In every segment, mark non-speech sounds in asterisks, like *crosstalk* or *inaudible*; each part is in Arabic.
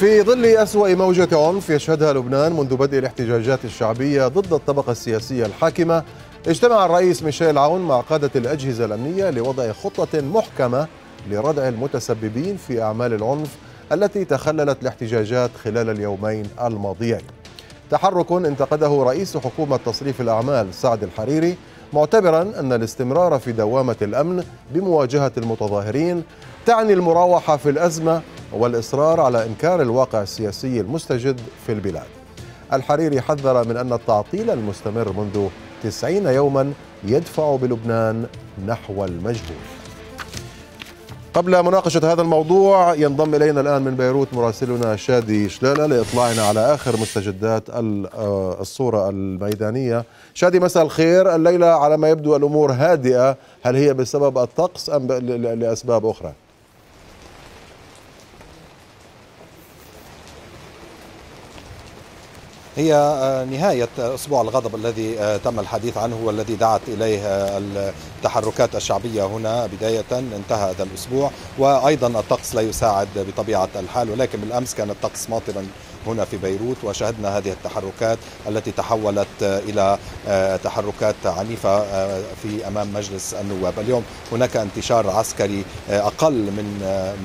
في ظل أسوأ موجة عنف يشهدها لبنان منذ بدء الاحتجاجات الشعبية ضد الطبقة السياسية الحاكمة اجتمع الرئيس ميشيل عون مع قادة الأجهزة الأمنية لوضع خطة محكمة لردع المتسببين في أعمال العنف التي تخللت الاحتجاجات خلال اليومين الماضيين تحرك انتقده رئيس حكومة تصريف الأعمال سعد الحريري معتبرا أن الاستمرار في دوامة الأمن بمواجهة المتظاهرين تعني المراوحة في الأزمة والإصرار على إنكار الواقع السياسي المستجد في البلاد الحريري حذر من أن التعطيل المستمر منذ تسعين يوما يدفع بلبنان نحو المجهول قبل مناقشة هذا الموضوع ينضم إلينا الآن من بيروت مراسلنا شادي شلالة لإطلاعنا على آخر مستجدات آه، الصورة الميدانية شادي مساء الخير الليلة على ما يبدو الأمور هادئة هل هي بسبب الطقس أم لأسباب أخرى؟ هي آه، نهاية أسبوع الغضب الذي آه، تم الحديث عنه والذي دعت إليه آه، التحركات الشعبية هنا بداية انتهى هذا الأسبوع وأيضا الطقس لا يساعد بطبيعة الحال ولكن بالأمس كان الطقس ماطرا هنا في بيروت وشهدنا هذه التحركات التي تحولت إلى آه، تحركات عنيفة آه، في أمام مجلس النواب اليوم هناك انتشار عسكري آه، أقل من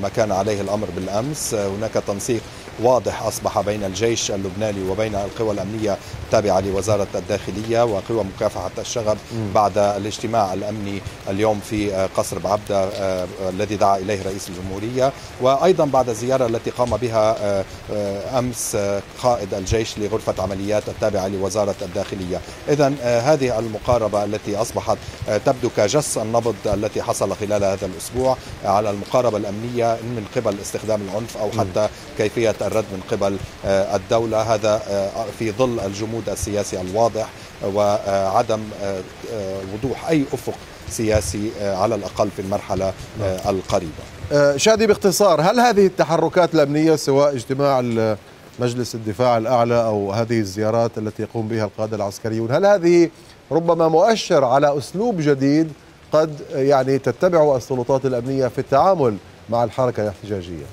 ما كان عليه الأمر بالأمس هناك تنسيق واضح أصبح بين الجيش اللبناني وبين القوى الأمنية التابعة لوزارة الداخلية وقوى مكافحة الشغب بعد الاجتماع الأمني اليوم في قصر بعبدة الذي دعا إليه رئيس الجمهورية وأيضا بعد الزيارة التي قام بها أمس رئيس آه، قائد الجيش لغرفة عمليات التابعة لوزارة الداخلية إذا آه، هذه المقاربة التي أصبحت آه، تبدو كجس النبض التي حصل خلال هذا الأسبوع على المقاربة الأمنية من قبل استخدام العنف أو حتى كيفية الرد من قبل الدولة هذا في ظل الجمود السياسي الواضح وعدم وضوح أي أفق سياسي على الأقل في المرحلة نعم. القريبة شادي باختصار هل هذه التحركات الأمنية سواء اجتماع مجلس الدفاع الأعلى أو هذه الزيارات التي يقوم بها القادة العسكريون هل هذه ربما مؤشر على أسلوب جديد قد يعني تتبعه السلطات الأمنية في التعامل مع الحركة الاحتجاجية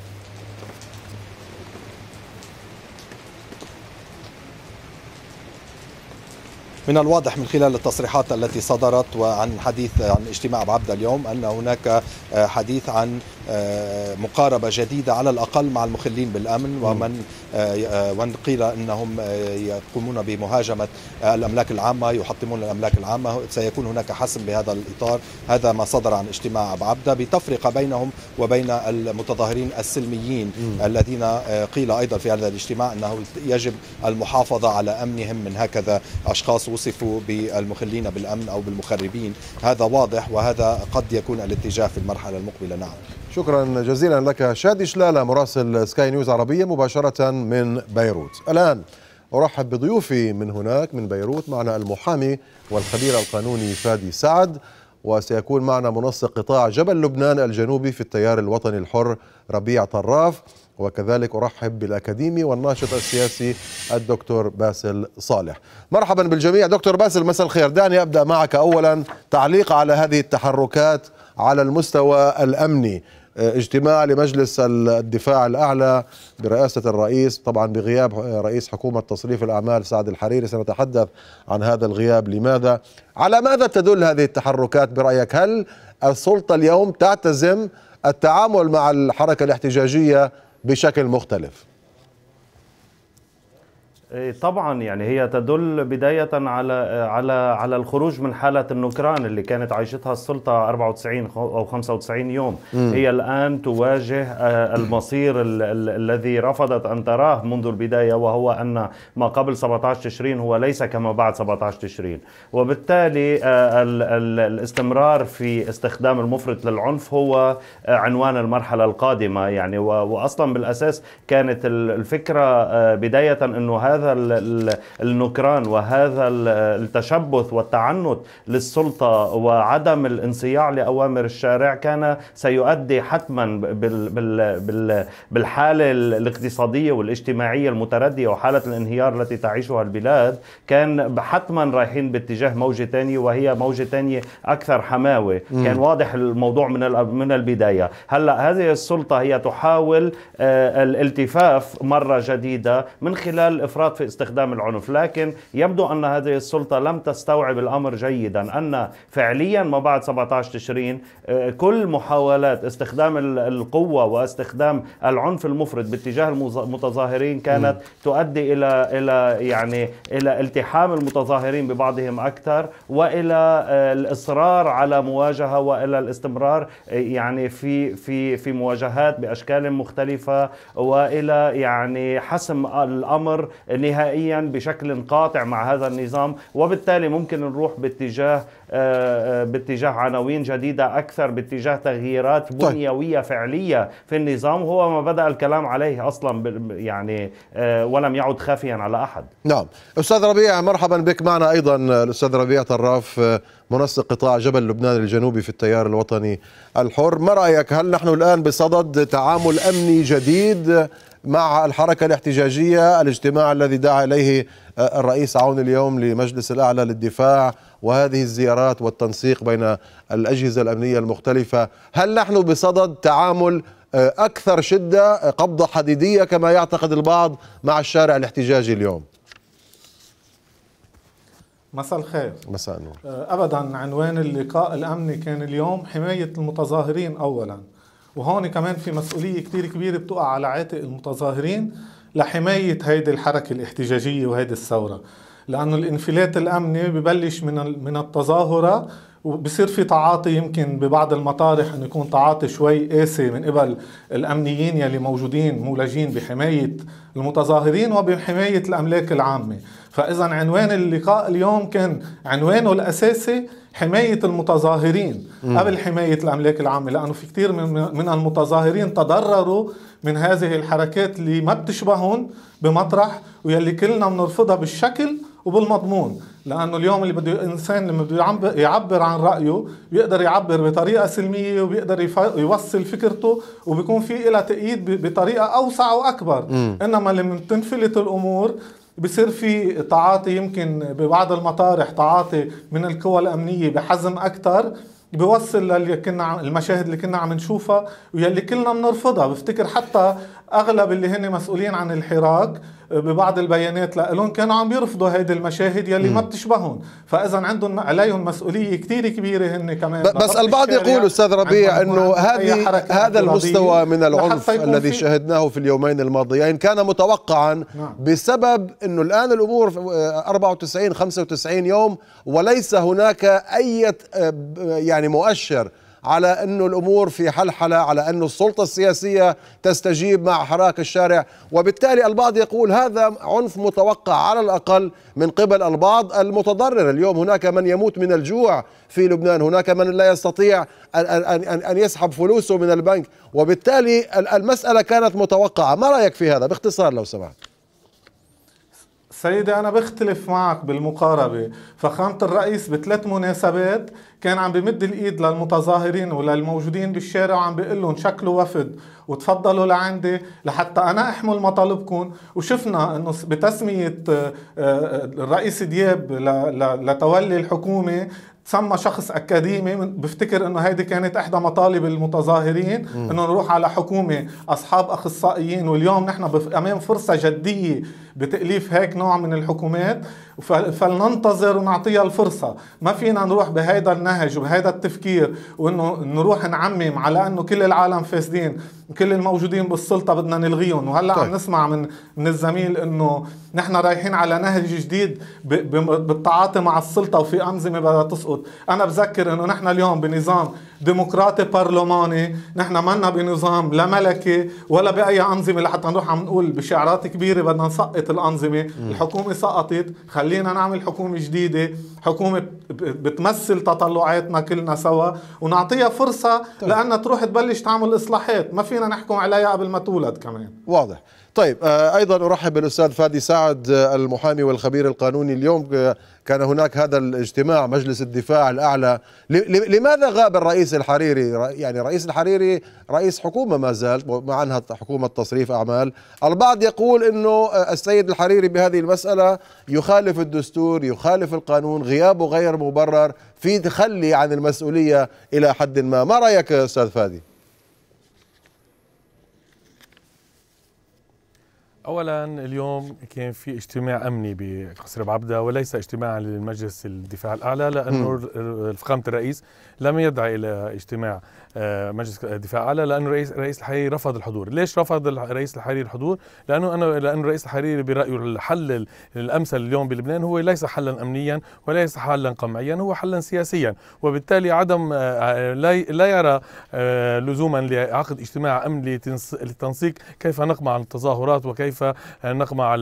من الواضح من خلال التصريحات التي صدرت وعن حديث عن اجتماع عبد اليوم أن هناك آه، حديث عن آه، مقاربة جديدة على الأقل مع المخلين بالأمن ومن آه، ومن قيل أنهم يقومون بمهاجمة الأملاك العامة يحطمون الأملاك العامة سيكون هناك حسم بهذا الإطار هذا ما صدر عن اجتماع عبده بتفرقة بينهم وبين المتظاهرين السلميين الذين قيل أيضا في هذا الاجتماع أنه يجب المحافظة على أمنهم من هكذا أشخاص وصفوا بالمخلين بالأمن أو بالمخربين هذا واضح وهذا قد يكون الاتجاه في المرحلة المقبلة نعم شكرا جزيلا لك شادي شلالة مراسل سكاي نيوز عربية مباشرة من بيروت الآن أرحب بضيوفي من هناك من بيروت معنا المحامي والخبير القانوني فادي سعد وسيكون معنا منسق قطاع جبل لبنان الجنوبي في التيار الوطني الحر ربيع طراف وكذلك أرحب بالأكاديمي والناشط السياسي الدكتور باسل صالح مرحبا بالجميع دكتور باسل مساء الخير دعني أبدأ معك أولا تعليق على هذه التحركات على المستوى الأمني اجتماع لمجلس الدفاع الأعلى برئاسة الرئيس طبعا بغياب رئيس حكومة تصريف الأعمال سعد الحريري سنتحدث عن هذا الغياب لماذا على ماذا تدل هذه التحركات برأيك هل السلطة اليوم تعتزم التعامل مع الحركة الاحتجاجية بشكل مختلف إيه، طبعا يعني هي تدل بداية على على على الخروج من حالة النكران اللي كانت عايشتها السلطة 94 أو 95 يوم م. هي الآن تواجه آه، المصير ال ال الذي رفضت أن تراه منذ البداية وهو أن ما قبل 17 تشرين هو ليس كما بعد 17 تشرين وبالتالي آه، ال ال الاستمرار في استخدام المفرط للعنف هو آه، عنوان المرحلة القادمة يعني وأصلا بالأساس كانت الفكرة بداية أنه هذا هذا النكران وهذا التشبث والتعنت للسلطة وعدم الانصياع لأوامر الشارع كان سيؤدي حتما بالحالة الاقتصادية والاجتماعية المتردية وحالة الانهيار التي تعيشها البلاد كان حتما رايحين باتجاه موجة ثانية وهي موجة ثانية أكثر حماوة كان واضح الموضوع من من البداية هلا هذه السلطة هي تحاول آه، الالتفاف مرة جديدة من خلال إفراط فقط في استخدام العنف لكن يبدو أن هذه السلطة لم تستوعب الأمر جيدا أن فعليا ما بعد 17 تشرين آه، كل محاولات استخدام القوة واستخدام العنف المفرط باتجاه المتظاهرين كانت تؤدي إلى إلى يعني إلى التحام المتظاهرين ببعضهم أكثر وإلى آه، الإصرار على مواجهة وإلى الاستمرار آه، يعني في في في مواجهات بأشكال مختلفة وإلى يعني حسم الأمر نهائيا بشكل قاطع مع هذا النظام وبالتالي ممكن نروح باتجاه آه، آه، باتجاه عناوين جديدة أكثر باتجاه تغييرات طيب. بنيوية فعلية في النظام هو ما بدأ الكلام عليه أصلا يعني آه، ولم يعد خافيا على أحد نعم أستاذ ربيع مرحبا بك معنا أيضا الأستاذ ربيع طراف منسق قطاع جبل لبنان الجنوبي في التيار الوطني الحر ما رأيك هل نحن الآن بصدد تعامل أمني جديد مع الحركة الاحتجاجية الاجتماع الذي دعا إليه آه، الرئيس عون اليوم لمجلس الأعلى للدفاع وهذه الزيارات والتنسيق بين الأجهزة الأمنية المختلفة هل نحن بصدد تعامل آه، أكثر شدة آه، قبضة حديدية كما يعتقد البعض مع الشارع الاحتجاجي اليوم مساء الخير مساء النور ابدا عنوان اللقاء الامني كان اليوم حمايه المتظاهرين اولا وهون كمان في مسؤولية كتير كبيرة بتقع على عاتق المتظاهرين لحماية هيدي الحركة الاحتجاجية وهيدي الثورة لأنه الانفلات الأمني ببلش من من التظاهرة وبصير في تعاطي يمكن ببعض المطارح انه يكون تعاطي شوي قاسي من قبل الامنيين يلي موجودين مولجين بحمايه المتظاهرين وبحمايه الاملاك العامه، فاذا عنوان اللقاء اليوم كان عنوانه الاساسي حمايه المتظاهرين م. قبل حمايه الاملاك العامه لانه في كثير من, من المتظاهرين تضرروا من هذه الحركات اللي ما بتشبههم بمطرح ويلي كلنا بنرفضها بالشكل وبالمضمون لانه اليوم اللي بده الانسان لما بده يعبر عن رايه بيقدر يعبر بطريقه سلميه وبيقدر يوصل فكرته وبيكون في لها تأييد بطريقه اوسع واكبر م. انما لما بتنفلت الامور بصير في تعاطي يمكن ببعض المطارح تعاطي من القوى الامنيه بحزم اكثر بيوصل للي كنا المشاهد اللي كنا عم نشوفها واللي كلنا بنرفضها بفتكر حتى اغلب اللي هن مسؤولين عن الحراك ببعض البيانات لهم كانوا عم يرفضوا هيدي المشاهد يلي م. ما بتشبههم فاذا عندهم عليهم مسؤوليه كثير كبيره هن كمان بس البعض يقول استاذ ربيع انه هذه هذا المستوى من العنف الذي شهدناه في اليومين الماضيين كان متوقعا نعم. بسبب انه الان الامور 94 95 آه، يوم وليس هناك اي آه، يعني مؤشر على أنه الأمور في حلحلة على أنه السلطة السياسية تستجيب مع حراك الشارع وبالتالي البعض يقول هذا عنف متوقع على الأقل من قبل البعض المتضرر اليوم هناك من يموت من الجوع في لبنان هناك من لا يستطيع أن يسحب فلوسه من البنك وبالتالي المسألة كانت متوقعة ما رأيك في هذا باختصار لو سمحت سيدي أنا بختلف معك بالمقاربة فخامة الرئيس بثلاث مناسبات كان عم بمد الإيد للمتظاهرين وللموجودين بالشارع وعم بيقول لهم شكلوا وفد وتفضلوا لعندي لحتى أنا أحمل مطالبكم وشفنا أنه بتسمية آه، آه، الرئيس دياب لتولي الحكومة تسمى شخص اكاديمي بفتكر انه هيدي كانت احدى مطالب المتظاهرين انه نروح على حكومه اصحاب اخصائيين واليوم نحن امام فرصه جديه بتأليف هيك نوع من الحكومات فلننتظر ونعطيها الفرصة ما فينا نروح بهيدا النهج وبهيدا التفكير وانه نروح نعمم على انه كل العالم فاسدين كل الموجودين بالسلطة بدنا نلغيهم وهلا طيب. عم نسمع من من الزميل انه نحن رايحين على نهج جديد بالتعاطي مع السلطة وفي أنظمة بدها تسقط أنا بذكر انه نحن اليوم بنظام ديمقراطي برلماني نحن منا بنظام لا ملكي ولا بأي أنظمة لحتى نروح عم نقول بشعارات كبيرة بدنا نسقط فرقت الأنظمة الحكومة سقطت خلينا نعمل حكومة جديدة حكومة بتمثل تطلعاتنا كلنا سوا ونعطيها فرصة طيب. لأنها تروح تبلش تعمل إصلاحات ما فينا نحكم عليها قبل ما تولد كمان واضح طيب آه، ايضا ارحب بالاستاذ فادي سعد آه، المحامي والخبير القانوني اليوم آه، كان هناك هذا الاجتماع مجلس الدفاع الاعلى لماذا غاب الرئيس الحريري يعني الرئيس الحريري رئيس حكومه ما زال مع انها حكومه تصريف اعمال البعض يقول انه السيد الحريري بهذه المساله يخالف الدستور يخالف القانون غيابه غير مبرر في تخلي عن المسؤوليه الى حد ما ما رايك استاذ فادي اولا اليوم كان في اجتماع امني بقصر بعبده وليس اجتماعا للمجلس الدفاع الاعلى لانه فخامه الرئيس لم يدعي الى اجتماع آه، مجلس الدفاع على لانه رئيس رئيس الحريري رفض الحضور، ليش رفض الرئيس الحريري الحضور؟ لانه انا لانه الرئيس الحريري برايه الحل الامثل اليوم بلبنان هو ليس حلا امنيا وليس حلا قمعيا هو حلا سياسيا، وبالتالي عدم آه، آه، لا يرى لزوما لعقد اجتماع امني للتنسيق كيف نقمع التظاهرات وكيف نقمع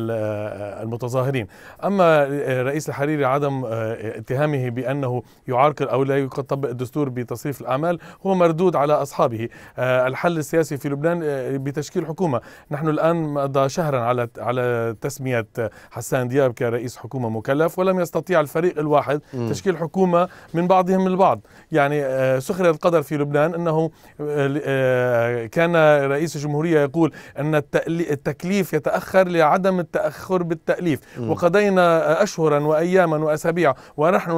المتظاهرين، اما الرئيس الحريري عدم اتهامه بانه يعرقل او لا يطبق الدستور بتصريف الاعمال هو مردود مردود على أصحابه آه، الحل السياسي في لبنان آه، بتشكيل حكومة نحن الآن مضى شهرا على على تسمية حسان دياب كرئيس حكومة مكلف ولم يستطيع الفريق الواحد م. تشكيل حكومة من بعضهم البعض يعني آه، سخر القدر في لبنان أنه كان رئيس الجمهورية يقول أن التكليف يتأخر لعدم التأخر بالتأليف وقضينا أشهرا وأياما وأسابيع ونحن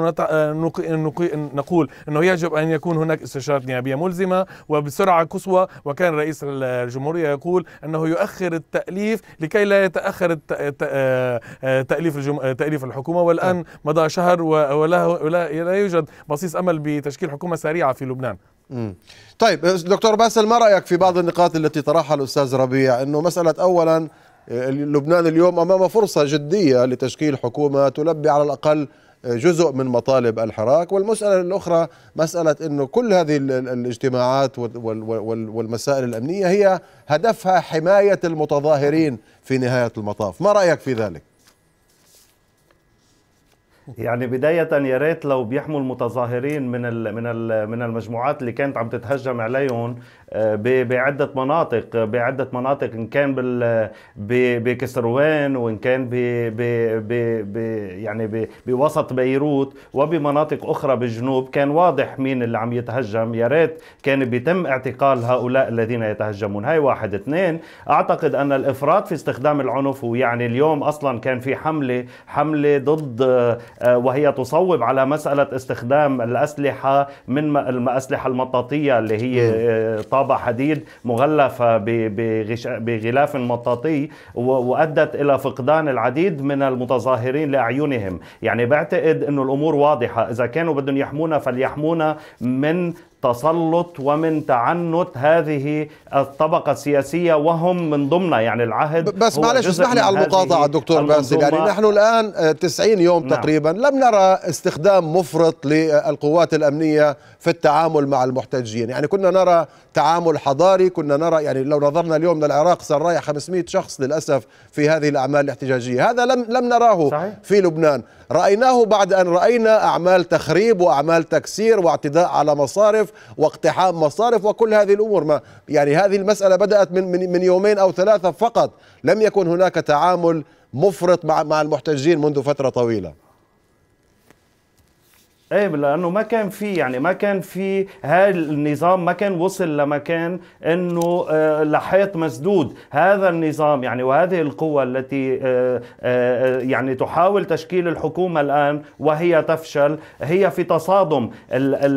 نقول أنه يجب أن يكون هناك استشارات نيابية ملزمة وبسرعة قصوى وكان رئيس الجمهورية يقول أنه يؤخر التأليف لكي لا يتأخر آه، تأليف تأليف الحكومة والآن نعم. مضى شهر ولا يوجد بصيص أمل بتشكيل حكومة سريعة في لبنان طيب دكتور باسل ما رأيك في بعض النقاط التي طرحها الأستاذ ربيع أنه مسألة أولا آه، لبنان اليوم أمام فرصة جدية لتشكيل حكومة تلبي على الأقل جزء من مطالب الحراك والمسألة الأخرى مسألة أنه كل هذه الاجتماعات والمسائل الأمنية هي هدفها حماية المتظاهرين في نهاية المطاف ما رأيك في ذلك؟ يعني بداية يا ريت لو بيحموا المتظاهرين من الـ من الـ من المجموعات اللي كانت عم تتهجم عليهم آه، بعدة مناطق بعدة مناطق إن كان بال بكسروان وإن كان ب ب يعني ب بوسط بيروت وبمناطق أخرى بالجنوب كان واضح مين اللي عم يتهجم يا ريت كان بيتم اعتقال هؤلاء الذين يتهجمون هاي واحد اثنين أعتقد أن الإفراط في استخدام العنف ويعني اليوم أصلا كان في حملة حملة ضد آه، آه، وهي تصوب على مسألة استخدام الأسلحة من الأسلحة المطاطية اللي هي آه، طابع حديد مغلفة بغلاف مطاطي وأدت إلى فقدان العديد من المتظاهرين لأعينهم يعني بعتقد أنه الأمور واضحة إذا كانوا بدهم يحمونا فليحمونا من تسلط ومن تعنت هذه الطبقة السياسية وهم من ضمنها يعني العهد بس معلش اسمح لي على المقاطعة دكتور باسل يعني نحن الآن 90 آه، يوم نعم. تقريبا لم نرى استخدام مفرط للقوات الأمنية في التعامل مع المحتجين يعني كنا نرى تعامل حضاري كنا نرى يعني لو نظرنا اليوم للعراق صار رايح 500 شخص للأسف في هذه الأعمال الاحتجاجية هذا لم لم نراه صحيح. في لبنان رأيناه بعد أن رأينا أعمال تخريب وأعمال تكسير واعتداء على مصارف واقتحام مصارف وكل هذه الأمور ما يعني هذه المسألة بدأت من, من, من يومين أو ثلاثة فقط لم يكن هناك تعامل مفرط مع, مع المحتجين منذ فترة طويلة ايه لانه ما كان في يعني ما كان في هذا النظام ما كان وصل لمكان انه آه، لحيط مسدود هذا النظام يعني وهذه القوة التي آه، آه، يعني تحاول تشكيل الحكومة الان وهي تفشل هي في تصادم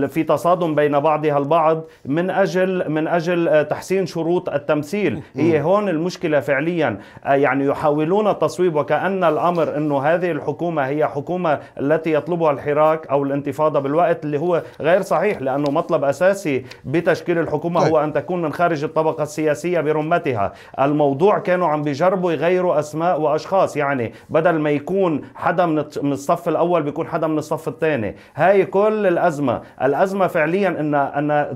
في تصادم بين بعضها البعض من اجل من اجل تحسين شروط التمثيل هي هون المشكلة فعليا يعني يحاولون التصويب وكأن الامر انه هذه الحكومة هي حكومة التي يطلبها الحراك او الانتخابات الانتفاضه بالوقت اللي هو غير صحيح لانه مطلب اساسي بتشكيل الحكومه طيب. هو ان تكون من خارج الطبقه السياسيه برمتها، الموضوع كانوا عم بيجربوا يغيروا اسماء واشخاص يعني بدل ما يكون حدا من الصف الاول بيكون حدا من الصف الثاني، هاي كل الازمه، الازمه فعليا ان ان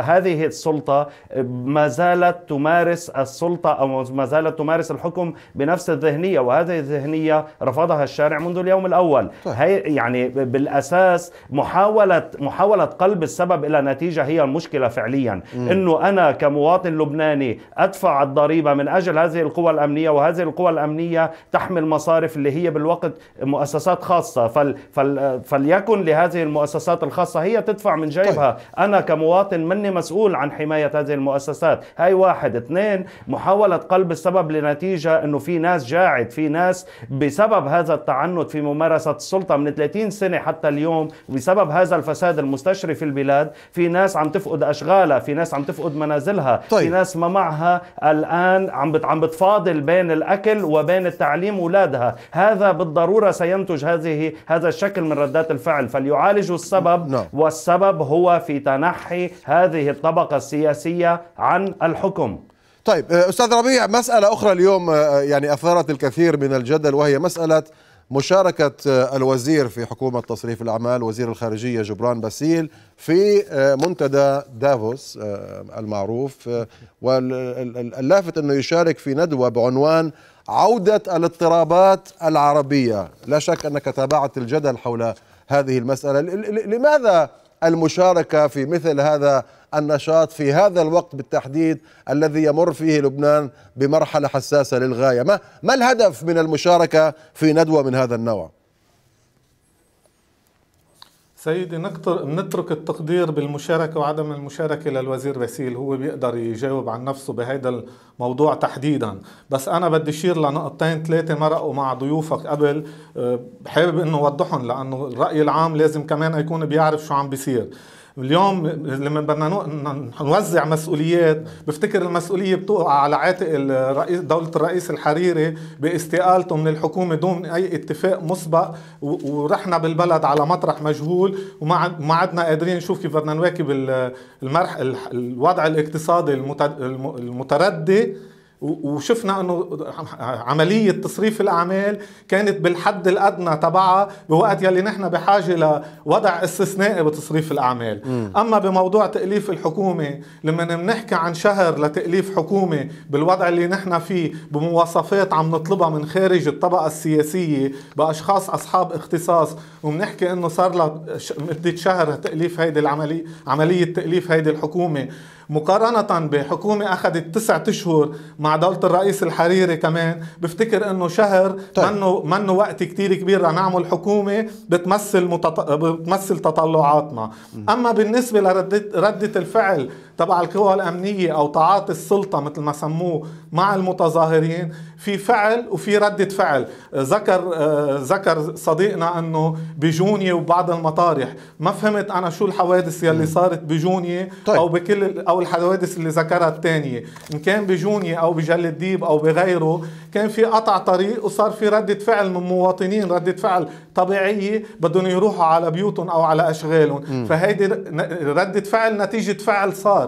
هذه السلطه ما زالت تمارس السلطه او ما زالت تمارس الحكم بنفس الذهنيه وهذه الذهنيه رفضها الشارع منذ اليوم الاول، طيب. هي يعني بالاساس بس محاوله محاوله قلب السبب الى نتيجه هي المشكله فعليا انه انا كمواطن لبناني ادفع الضريبه من اجل هذه القوى الامنيه وهذه القوى الامنيه تحمل مصارف اللي هي بالوقت مؤسسات خاصه فل... فل... فليكن لهذه المؤسسات الخاصه هي تدفع من جيبها طيب. انا كمواطن مني مسؤول عن حمايه هذه المؤسسات هاي واحد اثنين محاوله قلب السبب لنتيجه انه في ناس جاعد في ناس بسبب هذا التعنت في ممارسه السلطه من 30 سنه حتى اليوم اليوم بسبب هذا الفساد المستشري في البلاد في ناس عم تفقد اشغالها في ناس عم تفقد منازلها طيب. في ناس ما معها الان عم بت عم بتفاضل بين الاكل وبين التعليم اولادها هذا بالضروره سينتج هذه هذا الشكل من ردات الفعل فليعالجوا السبب نعم. والسبب هو في تنحي هذه الطبقه السياسيه عن الحكم طيب استاذ ربيع مساله اخرى اليوم آه، يعني اثارت الكثير من الجدل وهي مساله مشاركة آه، الوزير في حكومة تصريف الأعمال وزير الخارجية جبران باسيل في آه، منتدى دافوس آه، المعروف واللافت أنه يشارك في ندوة بعنوان عودة الاضطرابات العربية لا شك أنك تابعت الجدل حول هذه المسألة لماذا المشاركة في مثل هذا النشاط في هذا الوقت بالتحديد الذي يمر فيه لبنان بمرحلة حساسة للغاية ما, ما الهدف من المشاركة في ندوة من هذا النوع؟ سيدي نترك التقدير بالمشاركة وعدم المشاركة للوزير باسيل هو بيقدر يجاوب عن نفسه بهيدا الموضوع تحديدا بس أنا بدي أشير لنقطتين ثلاثة مرقوا مع ضيوفك قبل أه، حابب أنه أوضحهم لأنه الرأي العام لازم كمان يكون بيعرف شو عم بيصير اليوم لما بدنا نوزع مسؤوليات بفتكر المسؤوليه بتوقع على عاتق الرئيس دوله الرئيس الحريري باستقالته من الحكومه دون اي اتفاق مسبق ورحنا بالبلد على مطرح مجهول وما عدنا قادرين نشوف كيف بدنا نواكب المرح الوضع الاقتصادي المتردي وشفنا انه عمليه تصريف الاعمال كانت بالحد الادنى تبعها بوقت يلي نحن بحاجه لوضع استثنائي بتصريف الاعمال، م. اما بموضوع تاليف الحكومه لما بنحكي عن شهر لتاليف حكومه بالوضع اللي نحن فيه بمواصفات عم نطلبها من خارج الطبقه السياسيه باشخاص اصحاب اختصاص وبنحكي انه صار لها مده شهر تاليف هيدي العمليه عمليه تاليف هيدي الحكومه مقارنة بحكومة أخذت تسعة أشهر مع دولة الرئيس الحريري كمان بفتكر أنه شهر طيب. منه, منه وقت كتير كبير لنعمل حكومة بتمثل, متط... بتمثل تطلعاتنا أما بالنسبة لردة ردة الفعل تبع القوى الامنيه او تعاطي السلطه مثل ما سموه مع المتظاهرين في فعل وفي رده فعل ذكر آه، ذكر صديقنا انه بجونيه وبعض المطارح ما فهمت انا شو الحوادث يلي صارت بجونيه طيب. او بكل او الحوادث اللي ذكرها الثانيه ان كان بجونيه او بجل الديب او بغيره كان في قطع طريق وصار في رده فعل من مواطنين رده فعل طبيعيه بدهم يروحوا على بيوتهم او على اشغالهم فهيدي رده فعل نتيجه فعل صار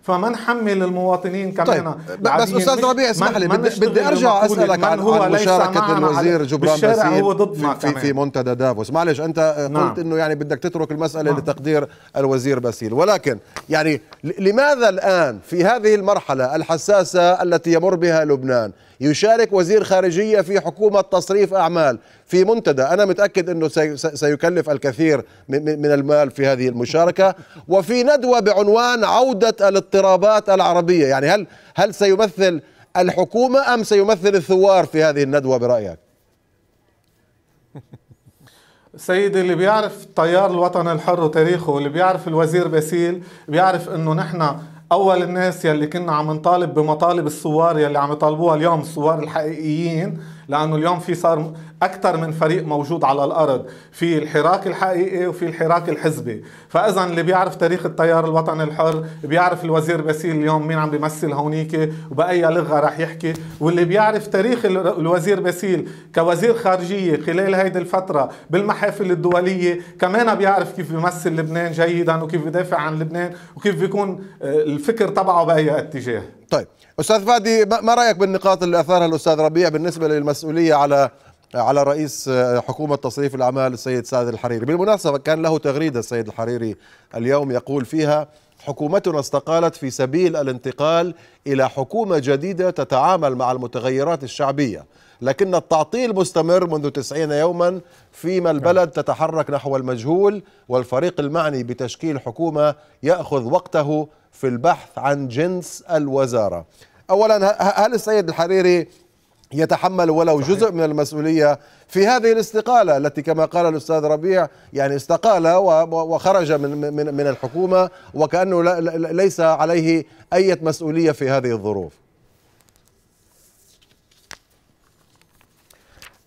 فمن حمل المواطنين كمان طيب. بس استاذ ربيع اسمح لي بدي, بدي ارجع اسالك عن, هو مشاركه الوزير جبران باسيل في, في, في منتدى دافوس معلش انت آه، نعم. قلت انه يعني بدك تترك المساله نعم. لتقدير الوزير باسيل ولكن يعني لماذا الان في هذه المرحله الحساسه التي يمر بها لبنان يشارك وزير خارجيه في حكومه تصريف اعمال في منتدى انا متاكد انه سيكلف الكثير من المال في هذه المشاركه وفي ندوه بعنوان عوده الاضطرابات العربية يعني هل هل سيمثل الحكومة أم سيمثل الثوار في هذه الندوة برأيك *laughs* سيدي اللي بيعرف طيار الوطن الحر وتاريخه واللي بيعرف الوزير باسيل بيعرف انه نحن اول الناس يلي كنا عم نطالب بمطالب الثوار يلي عم يطالبوها اليوم الثوار الحقيقيين لانه اليوم في صار اكثر من فريق موجود على الارض في الحراك الحقيقي وفي الحراك الحزبي فاذا اللي بيعرف تاريخ التيار الوطني الحر بيعرف الوزير باسيل اليوم مين عم بيمثل هونيك وباي لغه رح يحكي واللي بيعرف تاريخ الوزير باسيل كوزير خارجيه خلال هيدي الفتره بالمحافل الدوليه كمان بيعرف كيف بيمثل لبنان جيدا وكيف بيدافع عن لبنان وكيف بيكون آه، الفكر تبعه باي اتجاه طيب استاذ فادي ما رايك بالنقاط اللي اثارها الاستاذ ربيع بالنسبه للمسؤوليه على على رئيس آه، حكومه تصريف الاعمال السيد سعد الحريري بالمناسبه كان له تغريده السيد الحريري اليوم يقول فيها حكومتنا استقالت في سبيل الانتقال الى حكومه جديده تتعامل مع المتغيرات الشعبيه لكن التعطيل مستمر منذ 90 يوما فيما البلد نعم. تتحرك نحو المجهول والفريق المعني بتشكيل حكومة يأخذ وقته في البحث عن جنس الوزارة أولا هل السيد الحريري يتحمل ولو صحيح. جزء من المسؤولية في هذه الاستقالة التي كما قال الأستاذ ربيع يعني استقال وخرج من, من, من الحكومة وكأنه ليس عليه أي مسؤولية في هذه الظروف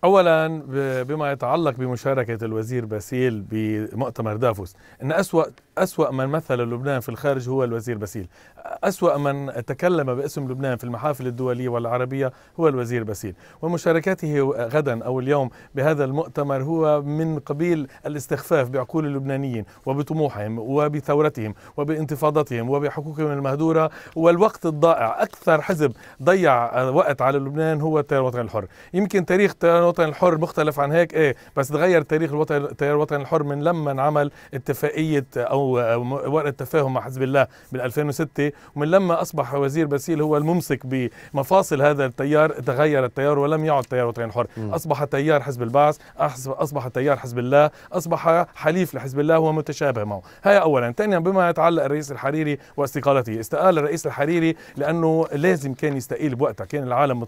اولا بما يتعلق بمشاركه الوزير باسيل بمؤتمر دافوس ان اسوا أسوأ من مثل لبنان في الخارج هو الوزير بسيل أسوأ من تكلم باسم لبنان في المحافل الدولية والعربية هو الوزير بسيل ومشاركته غدا أو اليوم بهذا المؤتمر هو من قبيل الاستخفاف بعقول اللبنانيين وبطموحهم وبثورتهم وبانتفاضتهم وبحقوقهم المهدورة والوقت الضائع أكثر حزب ضيع وقت على لبنان هو التيار الوطني الحر يمكن تاريخ التيار الوطني الحر مختلف عن هيك ايه بس تغير تاريخ التيار الوطني الحر من لما انعمل اتفاقية أو ورقه تفاهم مع حزب الله بال 2006 ومن لما اصبح وزير باسيل هو الممسك بمفاصل هذا التيار تغير التيار ولم يعد تيار وطني حر اصبح تيار حزب البعث اصبح تيار حزب الله اصبح حليف لحزب الله ومتشابه معه هي اولا ثانيا بما يتعلق الرئيس الحريري واستقالته استقال الرئيس الحريري لانه لازم كان يستقيل بوقتها كان العالم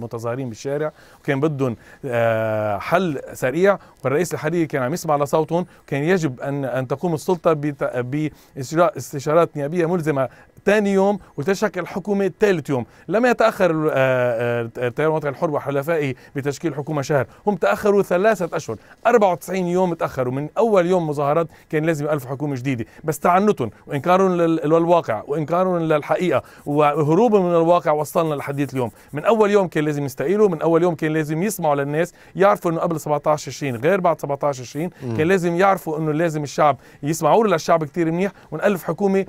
متظاهرين بالشارع وكان بدهم آه، حل سريع والرئيس الحريري كان عم يسمع لصوتهم كان يجب ان ان تقوم السلطه باستشارات نيابيه ملزمه ثاني يوم وتشكل حكومة ثالث يوم لم يتأخر التيار آه، آه، الوطني الحر وحلفائه بتشكيل حكومة شهر هم تأخروا ثلاثة أشهر 94 يوم تأخروا من أول يوم مظاهرات كان لازم ألف حكومة جديدة بس تعنتهم وإنكارهم للواقع وإنكارهم للحقيقة وهروبهم من الواقع وصلنا لحديث اليوم من أول يوم كان لازم يستقيلوا من أول يوم كان لازم يسمعوا للناس يعرفوا أنه قبل 17 تشرين غير بعد 17 تشرين كان لازم يعرفوا أنه لازم الشعب يسمعوا له الشعب كتير منيح ونألف حكومه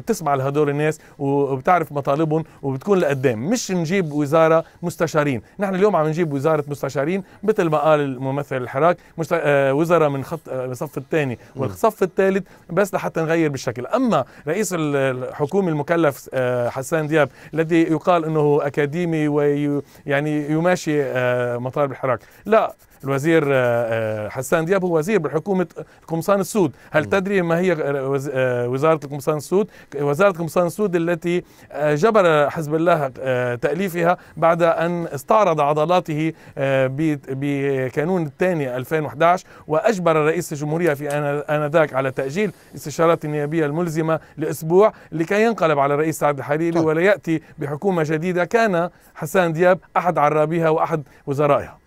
بتسمع لهدول الناس وبتعرف مطالبهم وبتكون لقدام مش نجيب وزاره مستشارين نحن اليوم عم نجيب وزاره مستشارين مثل ما قال الممثل الحراك آه، وزراء من خط الصف آه، الثاني والصف الثالث بس لحتى نغير بالشكل اما رئيس الحكومه المكلف آه، حسان دياب الذي يقال انه اكاديمي ويعني يماشي مطالب الحراك لا الوزير آه، آه، حسان دياب هو وزير بحكومة القمصان السود هل تدري ما هي آه، وزارة القمصان السود وزارة القمصان السود التي جبر حزب الله تأليفها بعد أن استعرض عضلاته بكانون الثاني 2011 وأجبر رئيس الجمهورية في آنذاك على تأجيل استشارات النيابية الملزمة لأسبوع لكي ينقلب على الرئيس سعد الحريري طيب. ولا يأتي بحكومة جديدة كان حسان دياب أحد عرابيها وأحد وزرائها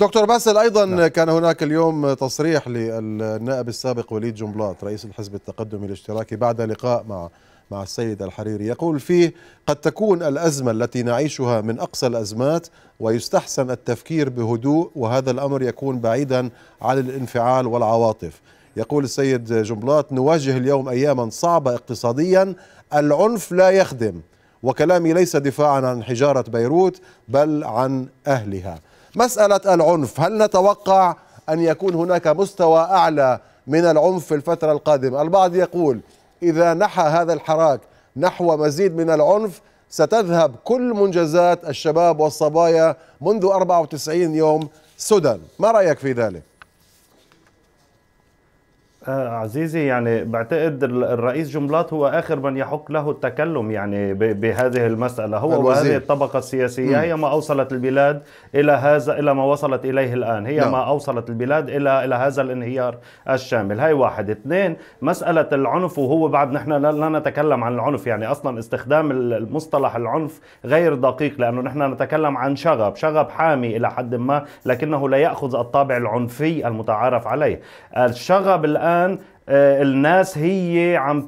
دكتور بس فيصل ايضا نعم. كان هناك اليوم تصريح للنائب السابق وليد جنبلاط رئيس الحزب التقدمي الاشتراكي بعد لقاء مع مع السيد الحريري يقول فيه قد تكون الازمه التي نعيشها من اقصى الازمات ويستحسن التفكير بهدوء وهذا الامر يكون بعيدا عن الانفعال والعواطف يقول السيد جنبلاط نواجه اليوم اياما صعبه اقتصاديا العنف لا يخدم وكلامي ليس دفاعا عن حجاره بيروت بل عن اهلها مسألة العنف هل نتوقع أن يكون هناك مستوى أعلى من العنف في الفترة القادمة البعض يقول إذا نحى هذا الحراك نحو مزيد من العنف ستذهب كل منجزات الشباب والصبايا منذ 94 يوم سدى ما رأيك في ذلك؟ آه، عزيزي يعني بعتقد الرئيس جملات هو اخر من يحق له التكلم يعني بهذه المساله هو الوزير. وهذه الطبقه السياسيه م. هي ما اوصلت البلاد الى هذا الى ما وصلت اليه الان هي لا. نعم. ما اوصلت البلاد الى الى هذا الانهيار الشامل هاي واحد اثنين مساله العنف وهو بعد نحن لا نتكلم عن العنف يعني اصلا استخدام المصطلح العنف غير دقيق لانه نحن نتكلم عن شغب شغب حامي الى حد ما لكنه لا ياخذ الطابع العنفي المتعارف عليه الشغب الان Lütfen آه، الناس هي عم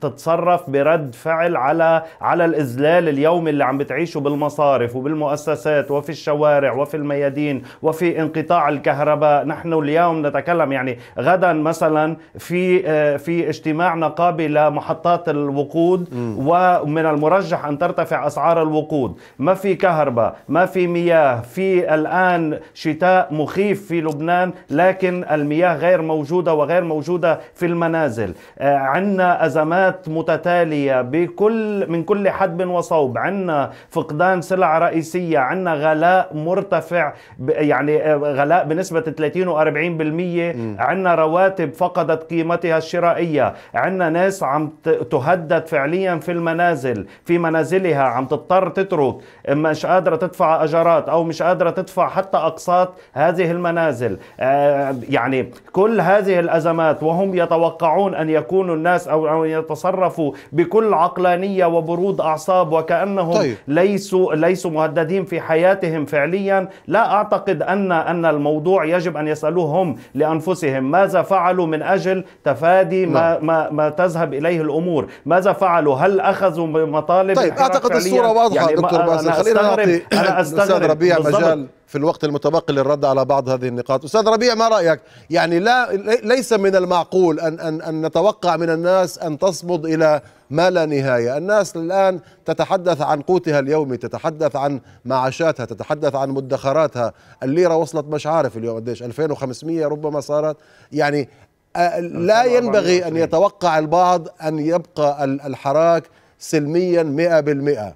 تتصرف برد فعل على على الاذلال اليومي اللي عم بتعيشه بالمصارف وبالمؤسسات وفي الشوارع وفي الميادين وفي انقطاع الكهرباء نحن اليوم نتكلم يعني غدا مثلا في آه، في اجتماع نقابي لمحطات الوقود ومن المرجح ان ترتفع اسعار الوقود ما في كهرباء ما في مياه في الان شتاء مخيف في لبنان لكن المياه غير موجوده وغير موجوده في المنازل آه، عندنا أزمات متتالية بكل من كل حدب وصوب عندنا فقدان سلع رئيسية عندنا غلاء مرتفع يعني آه، غلاء بنسبة 30 و40% عندنا رواتب فقدت قيمتها الشرائية عندنا ناس عم تهدد فعليا في المنازل في منازلها عم تضطر تترك مش قادرة تدفع أجرات أو مش قادرة تدفع حتى أقساط هذه المنازل آه، يعني كل هذه الأزمات وهم يتوقعون أن يكونوا الناس أو أن يتصرفوا بكل عقلانية وبرود أعصاب وكأنهم طيب. ليسوا ليسوا مهددين في حياتهم فعليا لا أعتقد أن أن الموضوع يجب أن يسألوهم لأنفسهم ماذا فعلوا من أجل تفادي ما, نعم. ما, ما تذهب إليه الأمور ماذا فعلوا هل أخذوا مطالب طيب أعتقد الصورة واضحة يعني دكتور باسل خلينا نعطي أنا أستغرب ربيع مجال في الوقت المتبقي للرد على بعض هذه النقاط أستاذ ربيع ما رأيك يعني لا ليس من المعقول أن, أن, أن نتوقع من الناس أن تصمد إلى ما لا نهاية الناس الآن تتحدث عن قوتها اليومي تتحدث عن معاشاتها تتحدث عن مدخراتها الليرة وصلت مش عارف اليوم قديش 2500 ربما صارت يعني آه، لا ينبغي أن يتوقع البعض أن يبقى الحراك سلميا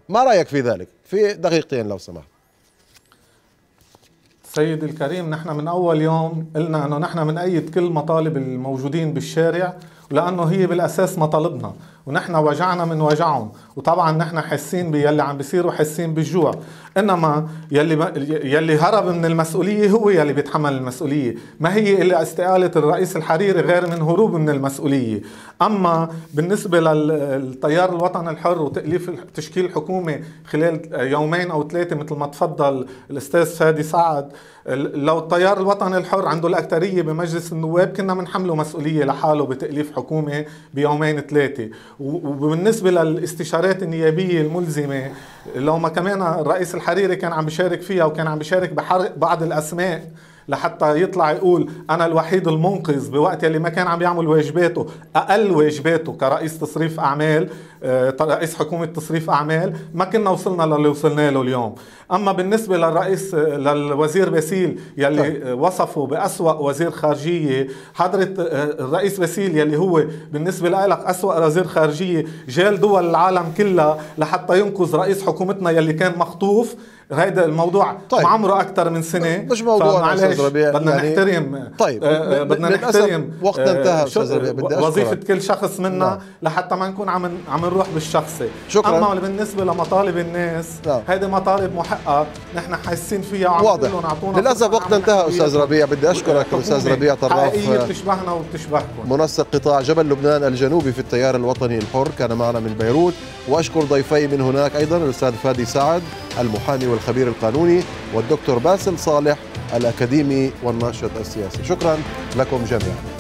100% ما رأيك في ذلك في دقيقتين لو سمحت سيد الكريم نحن من أول يوم قلنا أنه نحن أي كل مطالب الموجودين بالشارع لأنه هي بالأساس مطالبنا ونحن وجعنا من وجعهم وطبعا نحن حاسين باللي عم بيصير وحاسين بالجوع انما يلي يلي هرب من المسؤوليه هو يلي بيتحمل المسؤوليه ما هي الا استقاله الرئيس الحريري غير من هروب من المسؤوليه اما بالنسبه للتيار الوطني الحر وتاليف تشكيل الحكومه خلال يومين او ثلاثه مثل ما تفضل الاستاذ فادي سعد لو التيار الوطني الحر عنده الاكثريه بمجلس النواب كنا بنحمله مسؤوليه لحاله بتاليف حكومه بيومين ثلاثه وبالنسبه للاستشارات الانتخابات النيابيه الملزمه لو ما كمان الرئيس الحريري كان عم بيشارك فيها وكان عم بيشارك بحرق بعض الاسماء لحتى يطلع يقول انا الوحيد المنقذ بوقت اللي ما كان عم يعمل واجباته اقل واجباته كرئيس تصريف اعمال آه، رئيس حكومه تصريف اعمال ما كنا وصلنا للي وصلنا له اليوم اما بالنسبه للرئيس آه، للوزير باسيل يلي طيب. وصفه باسوا وزير خارجيه حضره آه، الرئيس باسيل يلي هو بالنسبه لك اسوا وزير خارجيه جال دول العالم كلها لحتى ينقذ رئيس حكومتنا يلي كان مخطوف هيدا الموضوع طيب. عمره اكثر من سنه مش موضوع استاذ ربيع بدنا يعني... نحترم طيب بدنا نحترم وقت انتهى استاذ ربيع بدي وظيفه كل شخص منا نعم. لحتى ما نكون عم عم بنروح بالشخصي شكرا اما بالنسبه لمطالب الناس هيدي مطالب محقه نحن حاسين فيها عم واضح للاسف وقت انتهى استاذ ربيع بدي اشكرك استاذ ربيع طراف حقيقيه بتشبهنا وبتشبهكم منسق قطاع جبل لبنان الجنوبي في التيار الوطني الحر كان معنا من بيروت واشكر ضيفي من هناك ايضا الاستاذ فادي سعد المحامي والخبير القانوني والدكتور باسل صالح الأكاديمي والناشط السياسي شكرا لكم جميعا